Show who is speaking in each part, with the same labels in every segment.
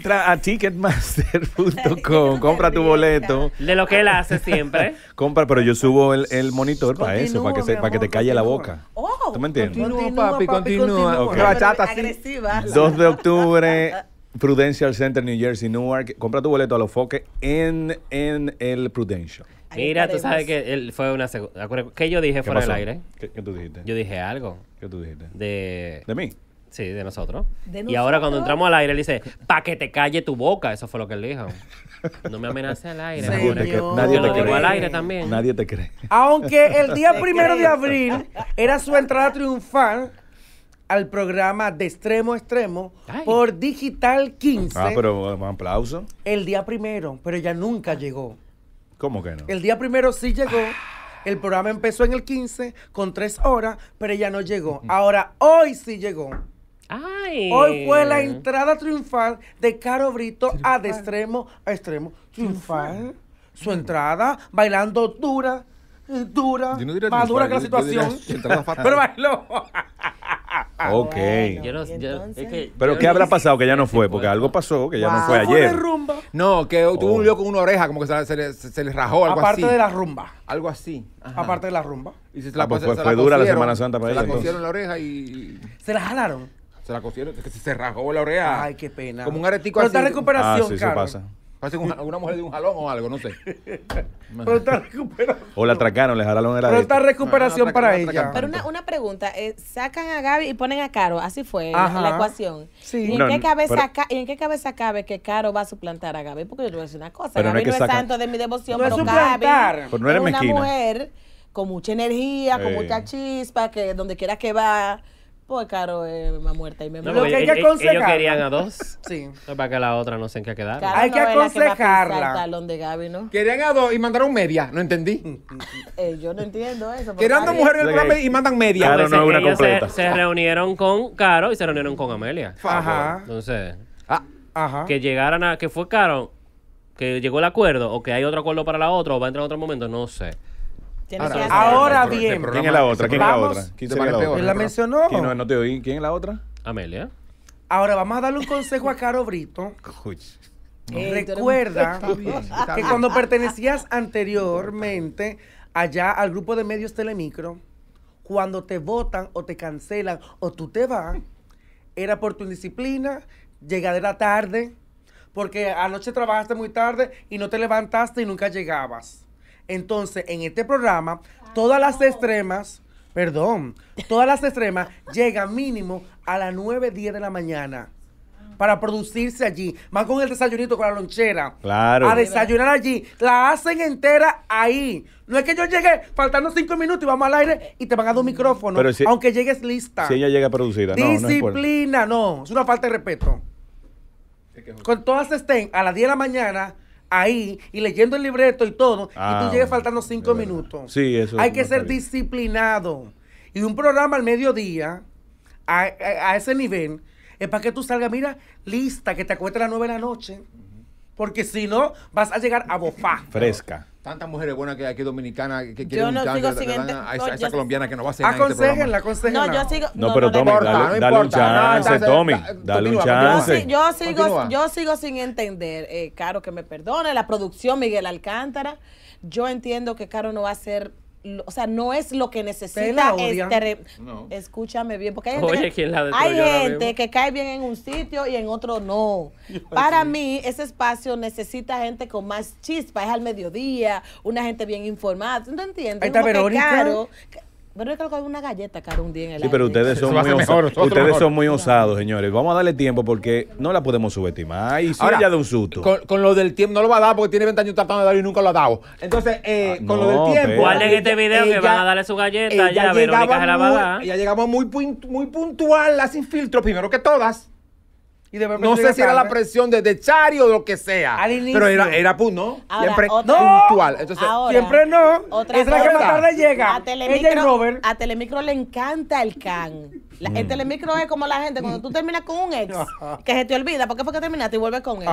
Speaker 1: Entra a ticketmaster.com, compra tu boleto.
Speaker 2: De lo que él hace siempre.
Speaker 1: compra, pero yo subo el, el monitor para eso, para que, se, para que te calle la boca. Oh, ¿Tú me entiendes?
Speaker 2: Continúa,
Speaker 3: papi, continúa. continúa.
Speaker 2: Okay. Así, 2
Speaker 1: de octubre. Prudential Center, New Jersey, Newark. Compra tu boleto a los foques en, en el Prudential.
Speaker 2: Mira, tú sabes que él fue una segunda. ¿Qué yo dije fuera del aire? ¿Qué, tú dijiste? Yo dije algo. ¿Qué tú dijiste? De. ¿De mí? Sí, de nosotros. y ahora cuando entramos al aire, él dice, pa' que te calle tu boca. Eso fue lo que él dijo. No me amenaces al aire. Nadie te, cree. Nadie te cree. al aire también. Nadie
Speaker 1: te cree. Aunque el
Speaker 4: día primero de abril era su entrada triunfal al programa de extremo a extremo por Digital 15. Ah,
Speaker 1: pero un um, aplauso.
Speaker 4: El día primero, pero ella nunca llegó. ¿Cómo que no? El día primero sí llegó. El programa empezó en el 15 con tres horas, pero ella no llegó. Ahora, hoy sí llegó. Hoy fue la entrada triunfal de Caro Brito a de extremo a extremo. Triunfal. Su entrada bailando dura, eh, dura, más dura que la situación. Pero bailó.
Speaker 1: Ok. Pero ¿qué habrá pasado que ya no fue? Porque algo pasó que ya no fue ayer.
Speaker 3: rumba? No, que oh. tuvo un lío con una oreja, como que se, le, se le rajó algo Aparte así. Aparte de la rumba. Algo así. Aparte de la rumba. Y se, ah, la, pues fue, dura la Semana Santa para Se la cosieron la oreja y... Se la jalaron. Se la cosieron, que se rajó la oreja. Ay, qué pena. Como un aretico Pero así. está
Speaker 5: recuperación, ah,
Speaker 1: sí, eso pasa.
Speaker 3: Parece una mujer de un jalón o algo, no sé. Pero está recuperación.
Speaker 1: O la atracaron, le jalaron el Pero está
Speaker 4: recuperación ah, para ella.
Speaker 5: Pero una, una pregunta, eh, sacan a Gaby y ponen a Caro, así fue la ecuación. Sí. ¿Y, en qué cabeza ¿Y en qué cabeza cabe que Caro va a suplantar a Gaby? Porque yo te voy a decir una cosa, Gaby no, es, que santo de mi devoción, no pero suplantar. pero no es una mujer con mucha energía, con eh. mucha chispa, que donde quiera que va pues caro, eh, me muerta y me no, Lo que hay que Ellos querían a
Speaker 2: dos. sí. Para que la otra no sé en qué quedar.
Speaker 5: hay que aconsejarla.
Speaker 3: Querían a dos y mandaron media. No entendí.
Speaker 5: Eh, yo no entiendo eso. Querían dos mujeres el y mandan media. no es una completa. Se,
Speaker 2: reunieron con Caro y se reunieron con Amelia. Ajá. Entonces. Ah, ajá. Que llegaran a. Que fue Caro que llegó el acuerdo o que hay otro acuerdo para la otra o va a entrar en otro momento, no sé.
Speaker 4: Ahora, bien, ¿Quién es la
Speaker 1: otra? ¿Quién es la otra? ¿Quién la mencionó. no, te oí. ¿Quién es la otra? Amelia.
Speaker 4: Ahora vamos a darle un consejo a Caro Brito. Eh, recuerda que cuando pertenecías anteriormente allá al grupo de medios Telemicro, cuando te votan o te cancelan o tú te vas, era por tu indisciplina, la tarde, porque anoche trabajaste muy tarde y no te levantaste y nunca llegabas. Entonces, en este programa, ah, todas las extremas, perdón, todas las extremas llegan mínimo a las 9, 10 de la mañana para producirse allí. Más con el desayunito, con la lonchera. Claro. A desayunar allí. La hacen entera ahí. No es que yo llegue faltando cinco minutos y vamos al aire y te van a dar un mm. micrófono. aunque llegues lista. Si ella
Speaker 1: llega producida. Disciplina,
Speaker 4: no, no. Es una falta de respeto. Con todas estén a las 10 de la mañana ahí y leyendo el libreto y todo, y tú ah, llegues faltando cinco minutos. Sí, eso Hay que ser disciplinado. Y un programa al mediodía, a, ese nivel, es para que tú salgas, mira, lista, que te acuestes a las nueve de la noche. Porque si no, vas a llegar a bofá
Speaker 3: Fresca tantas mujeres buenas que hay aquí dominicanas que quieren no sigo a esa, esa colombiana que no va a ser nada la este No, yo sigo. No,
Speaker 1: pero Tommy, importa, dale, no un chance, Tommy. dale, un chance.
Speaker 5: yo sigo, yo sigo sin entender, eh, Caro, que me perdone, la producción Miguel Alcántara. Yo entiendo que Caro no va a ser o sea, no es lo que necesita este escúchame bien, porque hay gente, que, cae bien en un sitio y en otro no. Para mí, ese espacio necesita gente con más chispa, es al mediodía, una gente bien informada, no entiendes? Ahí está Caro, pero creo que una galleta cada un día en el Sí, pero ustedes son
Speaker 1: muy, ustedes son muy osados, señores. Vamos a darle tiempo porque no la podemos subestimar. Y Ahora, ya de
Speaker 3: un susto. Con, lo del tiempo, no lo va a dar porque tiene 20 años tratando de dar y nunca lo ha dado. Entonces, eh, ah, con lo del tiempo. Guarden este
Speaker 2: video que van a darle su galleta. Ya, Verónica Ya llegamos muy,
Speaker 3: muy puntual, las sin primero que todas no sé si era la presión de, de
Speaker 5: Chari o lo que sea. Pero era, era
Speaker 3: ¿no? siempre puntual. Entonces, siempre no.
Speaker 5: Otra es la que más tarde llega. A Telemicro, Ella y Robert. A Telemicro le encanta el can. El telemicro mm. es como la gente cuando tú terminas con un ex, que se te olvida, ¿por qué fue que terminaste y vuelves con él?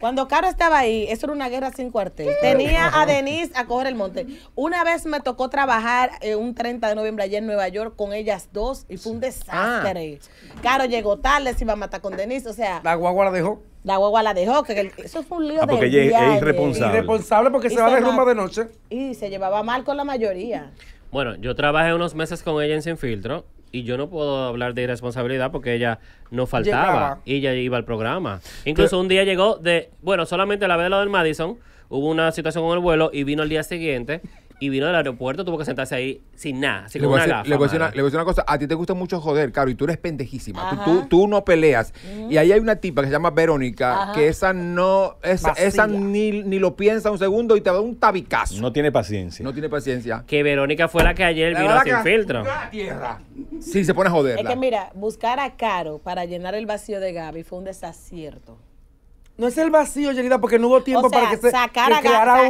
Speaker 5: Cuando Caro estaba ahí, eso era una guerra sin cuartel. Tenía a Denise a coger el monte. Una vez me tocó trabajar eh, un 30 de noviembre ayer en Nueva York con ellas dos y fue un ah. desastre. Caro llegó tarde, se iba a matar con Denise, o sea.
Speaker 4: La guagua la dejó.
Speaker 5: La guagua la dejó, que eso fue un lío ah, porque ella es irresponsable.
Speaker 4: Irresponsable porque se, se va de rumba de
Speaker 5: noche. Y se llevaba mal con la mayoría.
Speaker 2: Bueno, yo trabajé unos meses con ella en Sin Filtro y yo no puedo hablar de irresponsabilidad porque ella no faltaba. y Ella iba al programa. Incluso un día llegó de, bueno, solamente la vez lo del Madison, hubo una situación con el vuelo y vino al día siguiente y vino del aeropuerto, tuvo que sentarse ahí sin nada, así le una Le voy, a
Speaker 3: decir una cosa, a ti te gusta mucho joder, Caro, y tú eres pendejísima, tú, tú, no peleas. Y ahí hay una tipa que se llama Verónica, que esa no, esa, esa ni, ni, lo piensa un segundo y te da un tabicazo. No tiene paciencia. No tiene paciencia.
Speaker 2: Que Verónica fue la que ayer
Speaker 3: vino sin filtro. Tierra. Sí, se pone a joder.
Speaker 5: Es que mira, buscar a Caro para llenar el vacío de Gaby fue un desacierto.
Speaker 4: No es el vacío, Yerida, porque no hubo tiempo para que se sacara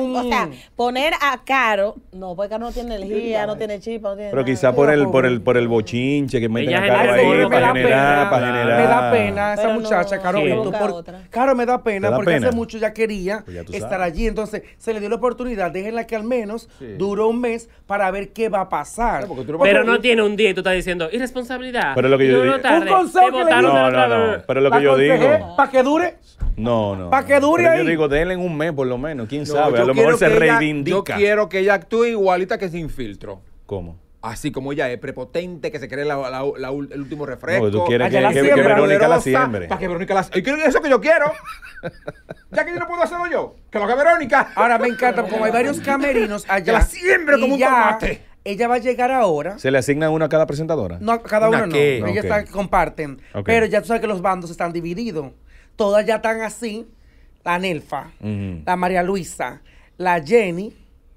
Speaker 4: O sea,
Speaker 5: poner a Caro... No, porque Caro no tiene energía, no tiene chip, no tiene Pero quizá por el, por,
Speaker 1: el, por el bochinche que meten a Caro ahí, para, generar, para generar, Me da pena
Speaker 4: esa muchacha, Caro. Sí. por, Caro, me da pena porque hace mucho ya quería pues estar allí. Entonces, se le dio la oportunidad. Déjenla que al menos duró un mes para ver qué va a pasar. Pero no
Speaker 2: tiene un día y tú estás diciendo irresponsabilidad. Pero lo que yo digo... Un consejo que le No, no, no. Pero lo que yo digo...
Speaker 4: Para que dure...
Speaker 1: No, no. Para que dure ahí. Yo digo, denle un mes por lo menos, quién sabe. A lo mejor se reivindica. Yo quiero
Speaker 3: que ella actúe igualita que sin filtro. ¿Cómo? Así como ella es prepotente, que se cree la, el último refresco. tú quieres que, Verónica la siembre. Para que Verónica la siembre. Eso que yo quiero. ya que yo no puedo hacerlo yo. Que lo haga Verónica. Ahora me encanta, como hay varios camerinos allá.
Speaker 4: la siembre como un tomate. Ella va a llegar ahora.
Speaker 1: ¿Se le asigna uno a cada presentadora? No, cada uno no. Ellas
Speaker 4: comparten. Pero ya tú sabes que los bandos están divididos todas ya están así, la Nelfa, la María Luisa, la Jenny,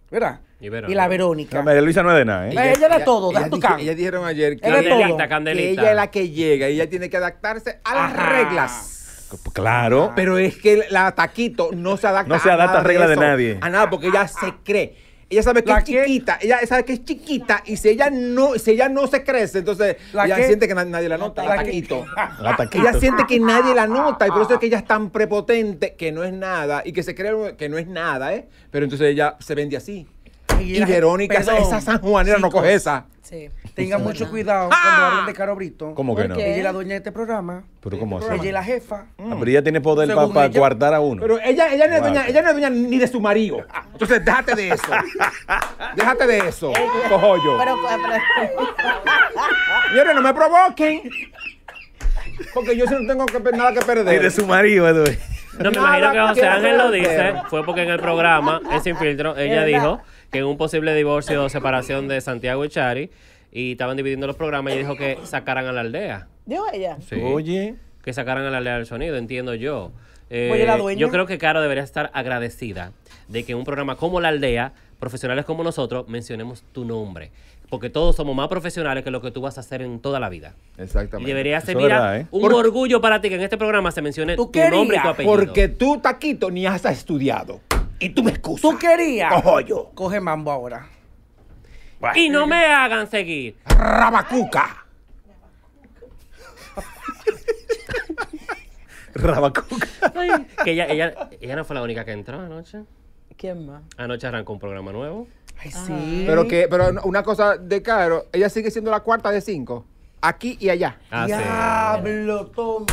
Speaker 4: ¿verdad? Y, la Verónica.
Speaker 1: La María Luisa no es de nada, ¿eh? eh ella,
Speaker 2: es era todo,
Speaker 3: ella, tu ellas dijeron ayer que, candelita, candelita. ella es la que llega y ella tiene que adaptarse a las reglas. Claro. Pero es que la Taquito no se adapta. No se adapta a, las reglas de nadie. A nada, porque ella se cree ella sabe que es chiquita, ella sabe que es chiquita y si ella no, si ella no se crece, entonces ella siente que nadie la nota. La, la taquito. Ella siente que nadie la nota y por eso es que ella es tan prepotente que no es nada y que se cree que no es nada, ¿eh? Pero entonces ella se vende así.
Speaker 4: Y, Jerónica Verónica, esa, San Juanera no coge esa. Sí.
Speaker 3: tenga mucho cuidado ¡Ah! cuando de Caro Brito.
Speaker 4: ¿Cómo
Speaker 1: que no? Ella es la
Speaker 3: dueña de este programa.
Speaker 1: ¿Pero cómo así? Ella es
Speaker 3: la jefa. Ah, pero ella
Speaker 1: tiene poder para guardar
Speaker 3: a uno. Pero ella, ella, no es dueña, ella no es dueña ni de su marido. Entonces, déjate de eso. déjate de eso, yo. Eh, eh, pero, pero... no me provoquen. Porque yo sí no tengo nada que perder. Y de su marido, Edwin.
Speaker 2: No, me imagino que José Ángel lo dice, fue porque en el programa, ese infiltro, ella dijo que en un posible divorcio o separación de Santiago y Chari, y estaban dividiendo los programas, ella dijo que sacaran a la aldea.
Speaker 5: ¿Dijo ella? Oye.
Speaker 2: Que sacaran a la aldea del sonido, entiendo yo. Eh, yo creo que Caro debería estar agradecida de que en un programa como La Aldea, profesionales como nosotros, mencionemos tu nombre. Porque todos somos más profesionales que lo que tú vas a hacer en toda la vida. Exactamente. Y debería ser, ¿eh? un orgullo para ti que en este programa se mencione tu nombre y tu apellido. Porque
Speaker 3: tú, Taquito, ni has estudiado. Y
Speaker 2: tú me excusas. Tú querías. yo. Coge mambo ahora. Y no me hagan seguir.
Speaker 3: Rabacuca.
Speaker 2: que ella, ella, ella no fue la única que entró anoche. ¿Quién más? Anoche arrancó un programa nuevo. Ay, sí. Pero que,
Speaker 3: pero una cosa de Caro, ella sigue siendo la cuarta de cinco. Aquí y allá. Ah, Diablo, Tommy.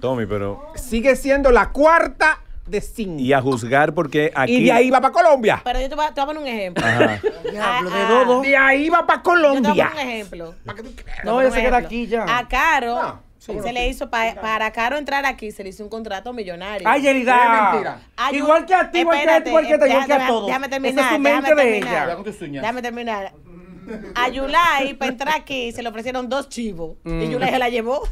Speaker 1: Tommy, pero.
Speaker 3: Sigue siendo la cuarta de cinco.
Speaker 1: Y a juzgar porque aquí. Y de ahí va para Colombia.
Speaker 5: Pero yo te voy a, poner un ejemplo. Ajá. Diablo, de todo. Ah, de
Speaker 4: ahí va para Colombia. Yo te voy a poner
Speaker 5: un ejemplo. ¿Para tú No, ella se queda aquí ya. A Caro se le hizo para Caro entrar aquí, se le hizo un contrato millonario. Ay, Yerida. Igual que a ti, igual que a este, ti, igual que a ti, todos. Déjame terminar. Esa es ella. Déjame terminar. A Yulai, para entrar aquí, se le ofrecieron dos chivos. Y mm. Yulai se la llevó.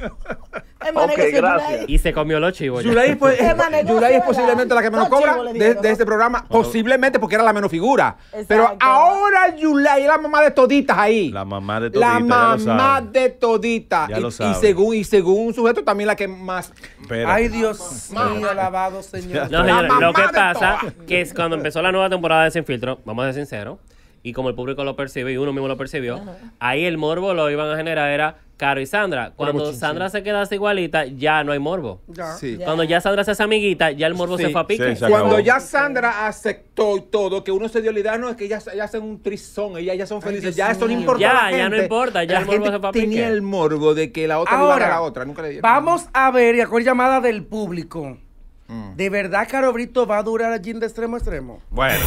Speaker 5: okay, gracias.
Speaker 2: Y se comió los chivos. Yulay es
Speaker 5: eh,
Speaker 3: posiblemente la que menos cobra de, este programa. Posiblemente porque era la menos figura. Pero ahora Yulai es la mamá de toditas ahí. La mamá de toditas. La mamá de toditas. Ya lo Y, según, y según un sujeto, también la que más. Ay, Dios mío, alabado,
Speaker 4: señor.
Speaker 2: No, lo que pasa es que es cuando empezó la nueva temporada de Sin Filtro, vamos a ser sinceros y como el público lo percibe y uno mismo lo percibió, ahí el morbo lo iban a generar era Caro y Sandra. Cuando Sandra se quedase igualita, ya no hay morbo. Cuando ya Sandra se hace amiguita, ya el morbo se fue a pique. Cuando
Speaker 3: ya Sandra aceptó todo, que uno se dio la idea, no es que ya, ya hacen un trisón, ellas ya son felices, ya eso no importa. Ya, ya no importa, ya el morbo se fue a pique. Tenía el morbo de que la otra Ahora, iba a la otra, nunca le dieron.
Speaker 4: Vamos a ver, y a llamada del público. Mm. ¿De verdad Caro Brito va a durar allí de extremo a extremo?
Speaker 3: Bueno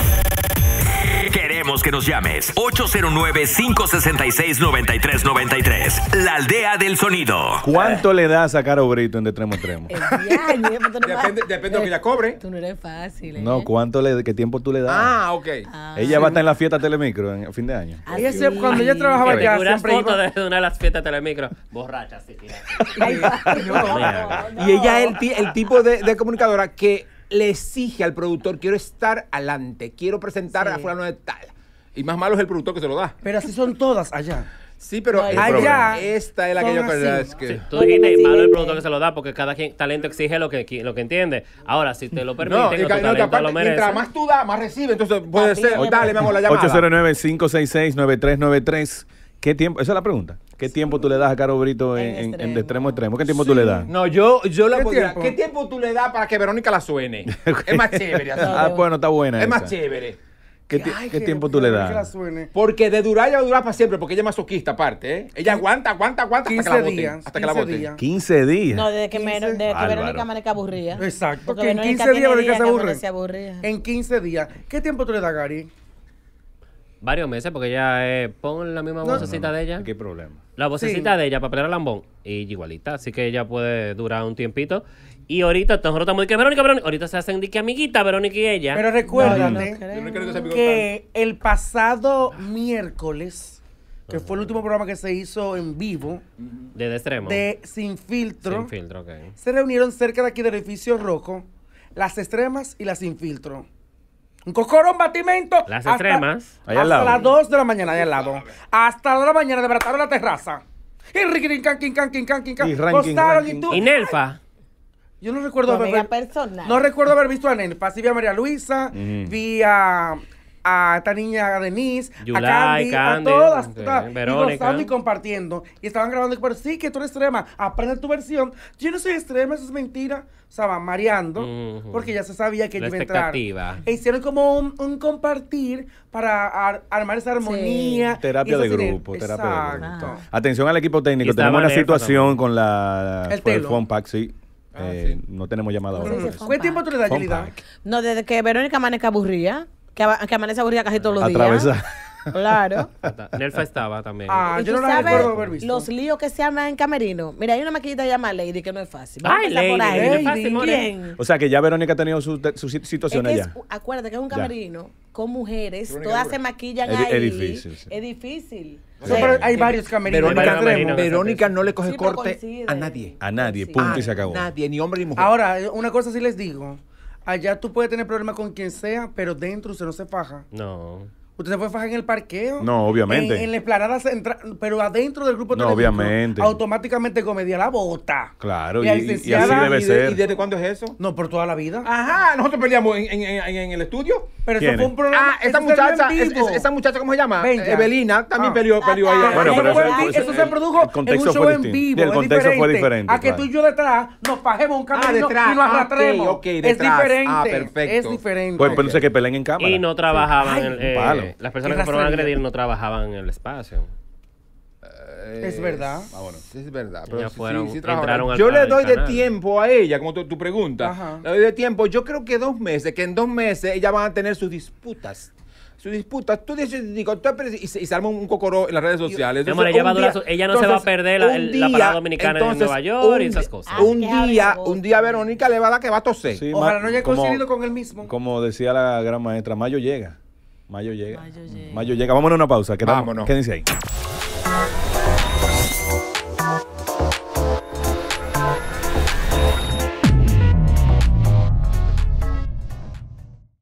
Speaker 3: que nos llames. 809-566-9393. La aldea del
Speaker 2: sonido.
Speaker 1: ¿Cuánto le da a sacar obrito en de tremo a depende,
Speaker 3: depende de que la
Speaker 2: cobre. Tú no eres fácil. No, ¿eh?
Speaker 1: ¿cuánto le, ¿qué tiempo tú le das? Ah,
Speaker 2: ok. Ah. Ella va a estar en la
Speaker 1: fiesta Telemicro en fin de año.
Speaker 2: Ah, cuando yo trabajaba ya, siempre una de las fiestas Telemicro. Borracha, sí,
Speaker 3: Y ella es el, tipo de, comunicadora que le exige al productor, quiero estar adelante, quiero presentar a fulano de tal. Y más malo es el productor que se lo da. Pero así son todas allá. Sí, pero allá esta es la que yo creo es
Speaker 2: que... Sí, tú dijiste, malo el productor que se lo da, porque cada quien, talento exige lo que, lo que entiende. Ahora, si te lo permiten, no, talento lo merece. Mientras más
Speaker 3: tú das, más recibe. Entonces puede ser, dale, hago la llamada.
Speaker 1: 809-566-9393. ¿Qué tiempo? Esa es la pregunta. ¿Qué tiempo tú le das a Caro Brito en, extremo. de extremo a extremo? ¿Qué tiempo tú le das?
Speaker 3: No, yo, yo la ¿Qué podría. Tiempo? ¿Qué tiempo tú le das para que Verónica la suene? Es más chévere. Así. ah, bueno, está buena. Es más chévere. ¿Qué, tiempo tú le das? Porque de durar ya va a durar para siempre, porque ella es masoquista aparte, ¿eh? Ella aguanta, aguanta, aguanta hasta que la bote. Días, hasta que la
Speaker 1: 15 días.
Speaker 5: No, desde que, me, desde que Verónica Maneca aburría.
Speaker 4: Exacto. Porque, en 15 días Verónica se aburre. Se aburría. En 15 días. ¿Qué tiempo tú le das, Gary?
Speaker 2: Varios meses, porque ella eh, pon la misma vocecita de ella. ¿Qué problema? La vocecita de ella para pelear lambón. Y igualita. Así que ella puede durar un tiempito. Y ahorita de que Verónica, Verónica, ahorita se hacen de que amiguita Verónica y ella. Pero recuérdate
Speaker 4: que, el pasado miércoles, que fue el último programa que se hizo en vivo.
Speaker 2: De, de extremo. De
Speaker 4: Sin Filtro. Sin
Speaker 2: Filtro, Se
Speaker 4: reunieron cerca de aquí del edificio rojo las extremas y las Sin Filtro. Un cocorón batimento. Las hasta, extremas. las 2 de la mañana, allá al lado. Hasta las 2 de la mañana, debrataron la terraza. Y can, can, Y Y Nelfa. Yo no recuerdo haber, No recuerdo haber visto a Nelpa. Sí vi a María Luisa, vi a, esta niña a Denise, a Candy, a eh, todas, y compartiendo. Y estaban grabando, pero sí que tú eres extrema, aprende tu versión. Yo no soy extrema, eso es mentira. O sea, van mareando, porque ya se sabía que yo iba a entrar. E hicieron como un, compartir para armar esa armonía. Terapia, de grupo, terapia
Speaker 1: Atención al equipo técnico, tenemos una situación con la el, el sí. Ah, eh, no tenemos llamada ahora.
Speaker 5: ¿Cuánto tiempo tú le das, Yelida? No, desde que Verónica amanece aburrida, que, amanece aburrida casi todos los días. Atravesa. días. Claro.
Speaker 2: Nelfa estaba también. Ah,
Speaker 5: yo no la recuerdo haber visto. Los líos que se dan en camerino. Mira, hay una maquillita llamada Lady que no es fácil. Ay, Lady, por
Speaker 1: O sea, que ya Verónica ha tenido sus su situaciones
Speaker 5: acuérdate que es un camerino con mujeres. todas se maquillan ahí. Es difícil. Es difícil
Speaker 1: pero
Speaker 3: hay varios camerinos. Verónica, no le coge
Speaker 5: corte
Speaker 3: a nadie.
Speaker 1: A nadie, punto y se acabó.
Speaker 4: Nadie, ni hombre ni mujer. Ahora, una cosa sí les digo. Allá tú puedes tener problemas con quien sea, pero dentro se no se faja. No. ¿Usted se fue fajar en el parqueo? No, obviamente. En, la esplanada central, pero adentro del grupo de No, obviamente. Automáticamente comedia la bota. Claro, y, y, así debe ser. ¿Y desde cuándo es eso? No, por toda la vida.
Speaker 3: Ajá, nosotros peleamos en, en, en el estudio. Pero eso fue un problema? Ah, esa muchacha, esa muchacha, ¿cómo se llama? Eh, Evelina, también ah. peleó, ahí. Bueno, pero eso, se produjo en un show en vivo.
Speaker 1: el contexto fue diferente. A que tú
Speaker 4: y yo detrás nos fajemos un camino ah, detrás. y nos ah, arrastremos. es diferente. Ah, perfecto. Es diferente. Pues
Speaker 2: sé que peleen en cámara. Y no trabajaban en el eh, las personas que fueron a agredir no trabajaban en el espacio.
Speaker 3: es eh, verdad. Ah, es verdad. yo le doy de tiempo a ella, como tu, pregunta. Le doy de tiempo. Yo creo que dos meses, que en dos meses Ella van a tener sus disputas sus disputas. Tú dices, y, se, arma un cocoró en las redes sociales. ella, no se va a perder la, día, parada dominicana en Nueva York y esas cosas. Ah, un ah, día, un día Verónica le va a dar que va a toser. Ojalá no haya
Speaker 4: coincidido con él mismo.
Speaker 1: Como decía la gran maestra, Mayo llega. Mayo llega. Mayo llega. Vámonos a una pausa. Vámonos. ¿Qué dice ahí.